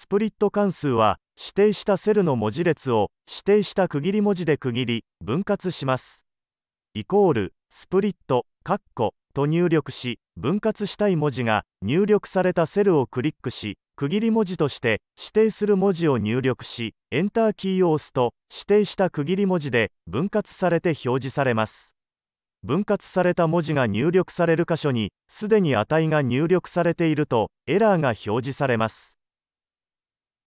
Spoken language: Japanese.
スプリット関数は指定したセルの文字列を指定した区切り文字で区切り分割します。イコールスプリットカッコと入力し分割したい文字が入力されたセルをクリックし区切り文字として指定する文字を入力しエンターキーを押すと指定した区切り文字で分割されて表示されます分割された文字が入力される箇所にすでに値が入力されているとエラーが表示されます